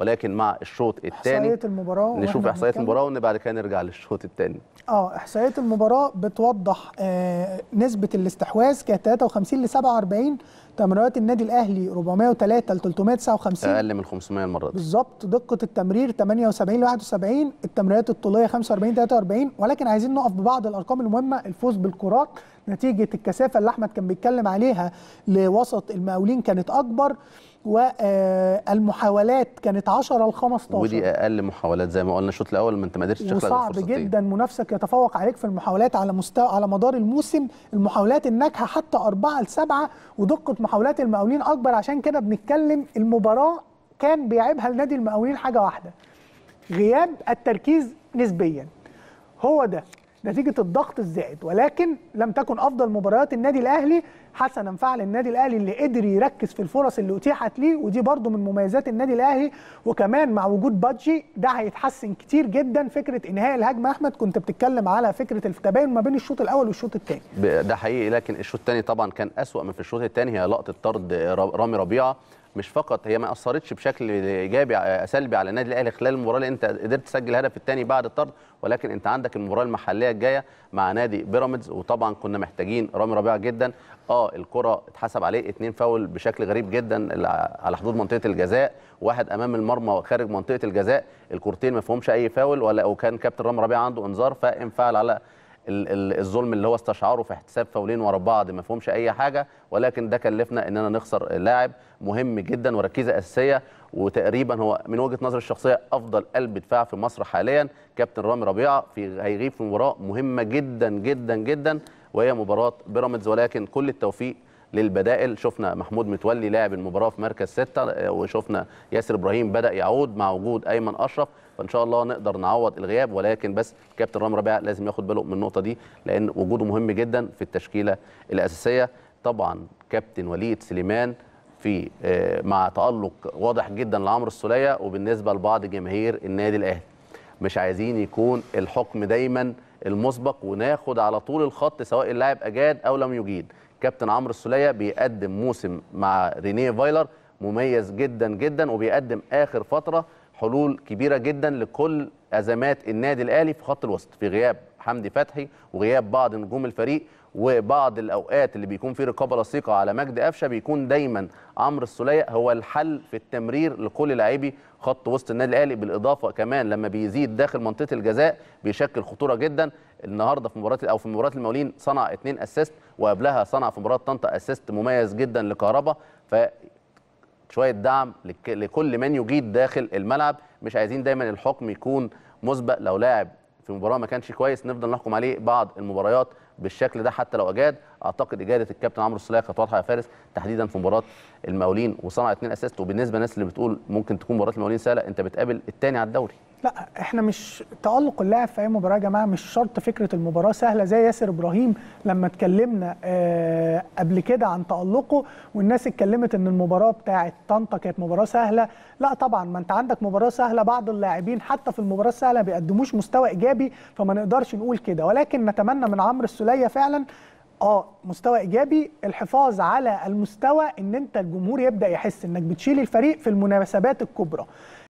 ولكن مع الشوط الثاني احصائيات المباراه نشوف احصائيات المباراه وان بعد كده نرجع للشوط الثاني اه احصائيات المباراه بتوضح آه نسبه الاستحواذ كانت 53 ل 47 تمريرات النادي الاهلي 403 ل 359 اقل من 500 المره دي بالظبط دقه التمرير 78 ل 71 التمريرات الطوليه 45 43 ولكن عايزين نقف ببعض الارقام المهمه الفوز بالكرات نتيجه الكثافه اللي احمد كان بيتكلم عليها لوسط المقاولين كانت اكبر والمحاولات كانت 10 ل 15 ودي اقل محاولات زي ما قلنا الشوط الاول ما انت ما قدرتش تخلق صعب جدا منافسك يتفوق عليك في المحاولات على مستوى على مدار الموسم المحاولات الناجحه حتى 4 ل 7 ودقه محاولات المقاولين اكبر عشان كده بنتكلم المباراه كان بيعيبها لنادي المقاولين حاجه واحده غياب التركيز نسبيا هو ده نتيجه الضغط الزائد ولكن لم تكن افضل مباريات النادي الاهلي حسنا فعل النادي الاهلي اللي قدر يركز في الفرص اللي اتيحت ليه ودي برضو من مميزات النادي الاهلي وكمان مع وجود بادجي ده هيتحسن كتير جدا فكره انهاء الهجمه احمد كنت بتتكلم على فكره التباين ما بين الشوط الاول والشوط الثاني ده حقيقي لكن الشوط الثاني طبعا كان اسوا من في الشوط الثاني هي لقطه طرد رامي ربيعه مش فقط هي ما اثرتش بشكل ايجابي آه، سلبي على النادي الاهلي خلال المباراه اللي انت قدرت تسجل هدف الثاني بعد الطرد ولكن انت عندك المباراه المحليه الجايه مع نادي بيراميدز وطبعا كنا محتاجين رامي ربيعه جدا اه الكره اتحسب عليه اثنين فاول بشكل غريب جدا على حدود منطقه الجزاء واحد امام المرمى وخارج منطقه الجزاء الكورتين ما فيهمش اي فاول ولا وكان كابتن رامي ربيعه عنده انذار فانفعل على الظلم اللي هو استشعره في احتساب فاولين ورا بعض ما فهمش اي حاجه ولكن ده كلفنا اننا نخسر لاعب مهم جدا وركيزه اساسيه وتقريبا هو من وجهه نظري الشخصيه افضل قلب دفاع في مصر حاليا كابتن رامي ربيعه في هيغيب في مباراه مهمه جدا جدا جدا وهي مباراه بيراميدز ولكن كل التوفيق للبدائل شفنا محمود متولي لاعب المباراه في مركز سته آه، وشفنا ياسر ابراهيم بدا يعود مع وجود ايمن اشرف فان شاء الله نقدر نعوض الغياب ولكن بس كابتن رام ربيعه لازم ياخد باله من النقطه دي لان وجوده مهم جدا في التشكيله الاساسيه طبعا كابتن وليد سليمان في آه، مع تالق واضح جدا لعمرو السوليه وبالنسبه لبعض جماهير النادي الاهلي مش عايزين يكون الحكم دايما المسبق وناخد على طول الخط سواء اللاعب اجاد او لم يجيد كابتن عمرو السوليه بيقدم موسم مع رينيه فايلر مميز جدا جدا وبيقدم اخر فتره حلول كبيره جدا لكل ازمات النادي الاهلي في خط الوسط في غياب حمدي فتحي وغياب بعض نجوم الفريق وبعض الاوقات اللي بيكون فيه رقابه لصيقه على مجدي قفشه بيكون دايما عمرو السوليه هو الحل في التمرير لكل لاعبي خط وسط النادي الاهلي بالاضافه كمان لما بيزيد داخل منطقه الجزاء بيشكل خطوره جدا النهارده في مباراه او في مباراه المولين صنع اثنين اسيست وقبلها صنع في مباراه طنطا اسيست مميز جدا لكهربا ف شويه دعم لكل من يجيد داخل الملعب مش عايزين دايما الحكم يكون مسبق لو لاعب في مباراه ما كانش كويس نفضل نحكم عليه بعض المباريات بالشكل ده حتى لو اجاد اعتقد اجاده الكابتن عمرو الصلاح كانت واضحه يا فارس تحديدا في مباراه المقاولين وصنع اثنين اسيست وبالنسبه للناس اللي بتقول ممكن تكون مباراه المقاولين سهله انت بتقابل الثاني على الدوري لا احنا مش تالق اللاعب في اي مباراه يا جماعه مش شرط فكره المباراه سهله زي ياسر ابراهيم لما اتكلمنا آه قبل كده عن تالقه والناس اتكلمت ان المباراه بتاعه طنطا كانت مباراه سهله لا طبعا ما انت عندك مباراه سهله بعض اللاعبين حتى في المباراه السهله ما بيقدموش مستوى ايجابي فما نقدرش نقول كده ولكن نتمنى من عمرو السوليه فعلا اه مستوى ايجابي الحفاظ على المستوى ان انت الجمهور يبدا يحس انك بتشيل الفريق في المناسبات الكبرى